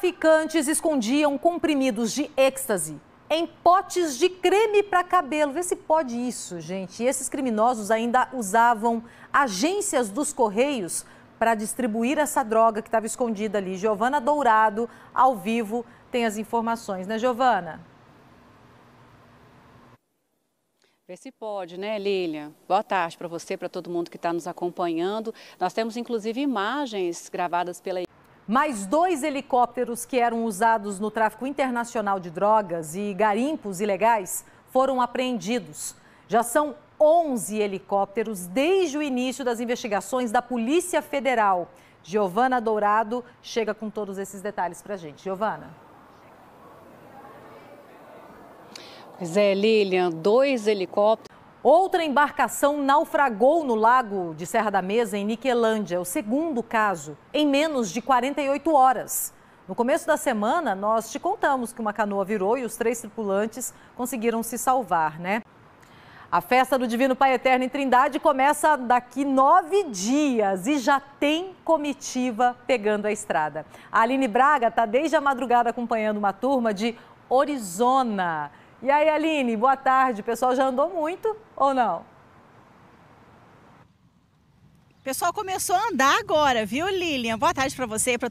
traficantes escondiam comprimidos de êxtase em potes de creme para cabelo. Vê se pode isso, gente. E esses criminosos ainda usavam agências dos Correios para distribuir essa droga que estava escondida ali. Giovana Dourado, ao vivo, tem as informações, né, Giovana? Vê se pode, né, Lilian? Boa tarde para você, para todo mundo que está nos acompanhando. Nós temos, inclusive, imagens gravadas pela mais dois helicópteros que eram usados no tráfico internacional de drogas e garimpos ilegais foram apreendidos. Já são 11 helicópteros desde o início das investigações da Polícia Federal. Giovana Dourado chega com todos esses detalhes para a gente. Giovana. Pois é, Lilian, dois helicópteros Outra embarcação naufragou no lago de Serra da Mesa, em Niquelândia, o segundo caso, em menos de 48 horas. No começo da semana, nós te contamos que uma canoa virou e os três tripulantes conseguiram se salvar, né? A festa do Divino Pai Eterno em Trindade começa daqui nove dias e já tem comitiva pegando a estrada. A Aline Braga está desde a madrugada acompanhando uma turma de Orizona. E aí, Aline, boa tarde. O pessoal já andou muito ou não? O pessoal começou a andar agora, viu, Lilian? Boa tarde para você e para